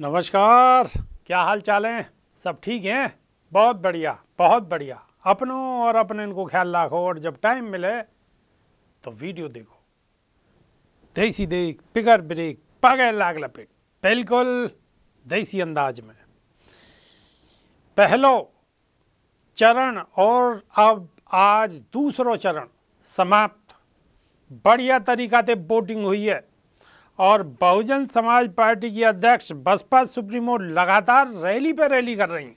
नमस्कार क्या हाल चाल हैं सब ठीक हैं बहुत बढ़िया बहुत बढ़िया अपनों और अपने इनको ख्याल रखो और जब टाइम मिले तो वीडियो देखो देसी देख पिगर ब्रेक पगे लाग लपेट बिल्कुल देसी अंदाज में पहलो चरण और अब आज दूसरो चरण समाप्त बढ़िया तरीका से बोटिंग हुई है और बहुजन समाज पार्टी की अध्यक्ष बसपा सुप्रीमो लगातार रैली पर रैली कर रही हैं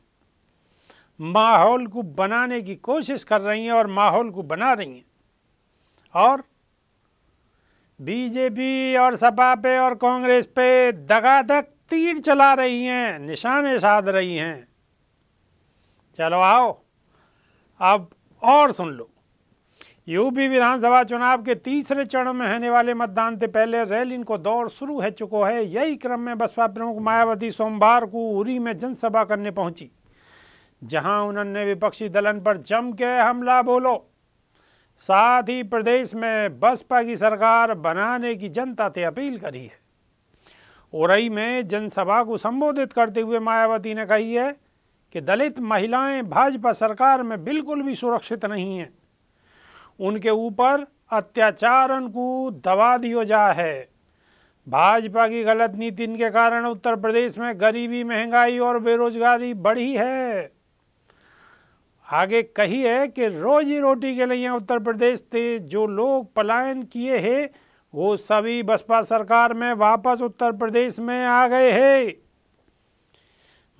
माहौल को बनाने की कोशिश कर रही हैं और माहौल को बना रही हैं और बीजेपी और सपा पे और कांग्रेस पे दग तीर चला रही हैं निशाने साध रही हैं चलो आओ अब और सुन लो यूपी विधानसभा चुनाव के तीसरे चरण में होने वाले मतदान से पहले रैलिन को दौर शुरू हो चुको है यही क्रम में बसपा प्रमुख मायावती सोमवार को उरी में जनसभा करने पहुंची जहां उन्होंने विपक्षी दलन पर जम के हमला बोलो साथ ही प्रदेश में बसपा की सरकार बनाने की जनता से अपील करी है उरई में जनसभा को संबोधित करते हुए मायावती ने कही है कि दलित महिलाएं भाजपा सरकार में बिल्कुल भी सुरक्षित नहीं हैं उनके ऊपर अत्याचारन को दबा दियो जा है भाजपा की गलत नीति के कारण उत्तर प्रदेश में गरीबी महंगाई और बेरोजगारी बढ़ी है आगे कही है कि रोजी रोटी के लिए उत्तर प्रदेश से जो लोग पलायन किए हैं वो सभी बसपा सरकार में वापस उत्तर प्रदेश में आ गए हैं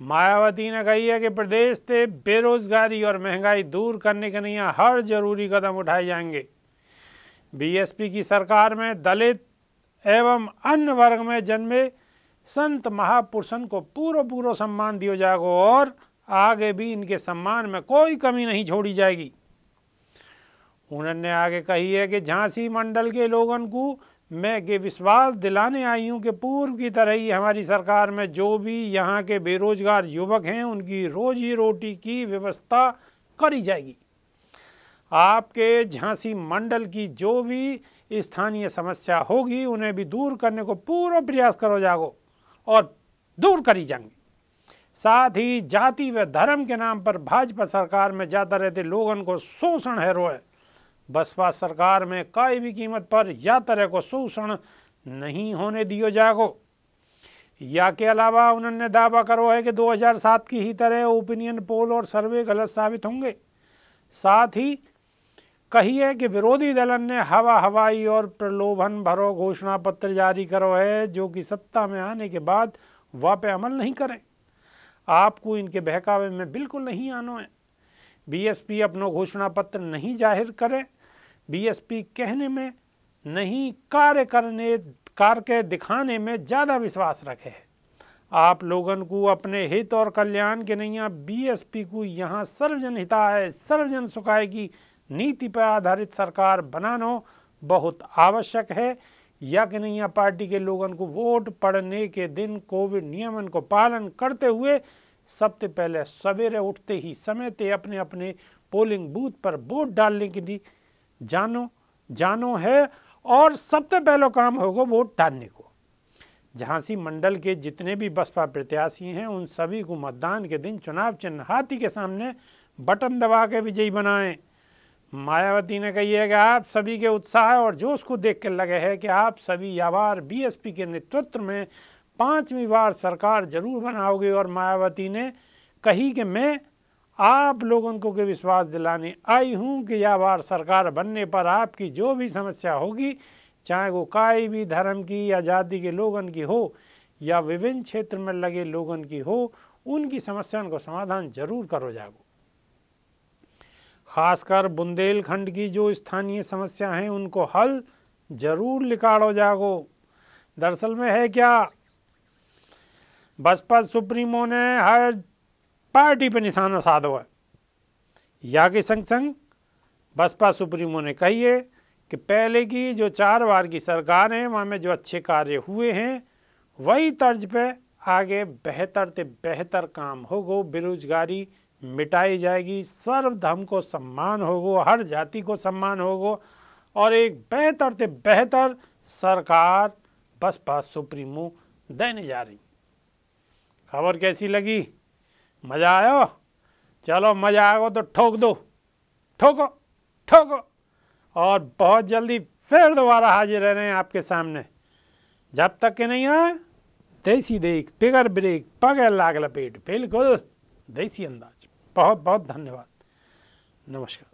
मायावती ने कही है कि प्रदेश से बेरोजगारी और महंगाई दूर करने के लिए हर जरूरी कदम उठाए जाएंगे बीएसपी की सरकार में दलित एवं अन्य वर्ग में जन्मे संत महापुरुषन को पूरा पूरा सम्मान दिया जाएगा और आगे भी इनके सम्मान में कोई कमी नहीं छोड़ी जाएगी उन्होंने आगे कही है कि झांसी मंडल के लोगों को मैं ये विश्वास दिलाने आई हूँ कि पूर्व की तरह ही हमारी सरकार में जो भी यहाँ के बेरोजगार युवक हैं उनकी रोजी रोटी की व्यवस्था करी जाएगी आपके झांसी मंडल की जो भी स्थानीय समस्या होगी उन्हें भी दूर करने को पूरा प्रयास करो जागो और दूर करी जाएंगे साथ ही जाति व धर्म के नाम पर भाजपा सरकार में ज़्यादा रहते लोगों को शोषण है रो है बसपा सरकार में काई भी कीमत पर या तरह को शोषण नहीं होने दियो जागो या के अलावा उन्होंने दावा करो है कि 2007 की ही तरह ओपिनियन पोल और सर्वे गलत साबित होंगे साथ ही कही है कि विरोधी दलन ने हवा हवाई और प्रलोभन भरो घोषणा पत्र जारी करो है जो कि सत्ता में आने के बाद वह पे अमल नहीं करें आपको इनके बहकावे में बिल्कुल नहीं आना है बीएसपी अपनो घोषणा पत्र नहीं जाहिर करे बीएसपी कहने में नहीं कार्य करने कार के दिखाने में ज़्यादा विश्वास रखे है आप लोगन को अपने हित और कल्याण के नैया बीएसपी को यहाँ सर्वजन हिताय सर्वजन सुखाय की नीति पर आधारित सरकार बनाना बहुत आवश्यक है या कि नहीं पार्टी के लोगन को वोट पड़ने के दिन कोविड नियमन को पालन करते हुए सबसे पहले सवेरे उठते ही समय ते अपने अपने पोलिंग बूथ पर वोट डालने की दी जानो जानो है और सबसे पहले काम होगा वोट डालने को झांसी मंडल के जितने भी बसपा प्रत्याशी हैं उन सभी को मतदान के दिन चुनाव चिन्ह हाथी के सामने बटन दबा के विजयी बनाएं मायावती ने कही है कि आप सभी के उत्साह और जोश को देख कर लगे है कि आप सभी यावार बीएसपी के नेतृत्व में पाँचवीं बार सरकार जरूर बनाओगे और मायावती ने कही कि मैं आप लोगों को के विश्वास दिलाने आई हूँ कि यह बार सरकार बनने पर आपकी जो भी समस्या होगी चाहे वो काई भी धर्म की या जाति के लोगों की हो या विभिन्न क्षेत्र में लगे लोगों की हो उनकी समस्याओं को समाधान जरूर करो जागो खासकर बुंदेलखंड की जो स्थानीय समस्या हैं उनको हल जरूर निकालो जागो दरअसल में है क्या बसपा सुप्रीमो ने हर पार्टी पे निशाना साधो है या के संग संग बसपा सुप्रीमो ने कही है कि पहले की जो चार बार की सरकार है वहाँ में जो अच्छे कार्य हुए हैं वही तर्ज पे आगे बेहतर से बेहतर काम होगो बेरोजगारी मिटाई जाएगी सर्वधर्म को सम्मान होगो हर जाति को सम्मान होगो और एक बेहतर से बेहतर सरकार बसपा सुप्रीमो देने जा रही खबर कैसी लगी मजा आयो चलो मजा आएगा तो ठोक दो ठोको ठोको और बहुत जल्दी फिर दोबारा हाजिर रह रहे हैं आपके सामने जब तक के नहीं आए देसी देख पिगर ब्रेक पगे लाग लपेट बिल्कुल देसी अंदाज बहुत बहुत धन्यवाद नमस्कार